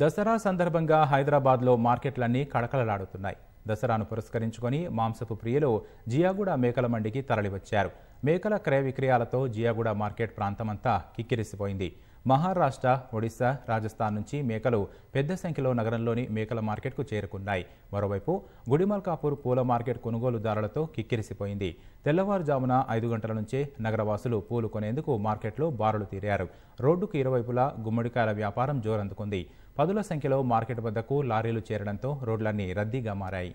దసరా సందర్భంగా హైదరాబాద్లో మార్కెట్లన్నీ కడకలలాడుతున్నాయి దసరాను పురస్కరించుకొని మాంసపు ప్రియులు జియాగూడ మేకల మండికి తరలివచ్చారు మేకల క్రయ విక్రయాలతో జియాగూడ మార్కెట్ ప్రాంతమంతా కిక్కిరిసిపోయింది మహారాష్ట్ర ఒడిశా రాజస్థాన్ నుంచి మేకలు పెద్ద సంఖ్యలో నగరంలోని మేకల మార్కెట్కు చేరుకున్నాయి మరోవైపు గుడిమల్కాపూర్ పూల మార్కెట్ కొనుగోలుదారులతో కిక్కిరిసిపోయింది తెల్లవారుజామున ఐదు గంటల నుంచే నగరవాసులు పూలు కొనేందుకు మార్కెట్లో బారులు తీరారు రోడ్డుకు ఇరువైపులా గుమ్మడికాయల వ్యాపారం జోరందుకుంది పదుల సంఖ్యలో మార్కెట్ వద్దకు లారీలు చేరడంతో రోడ్లన్నీ రద్దీగా మారాయి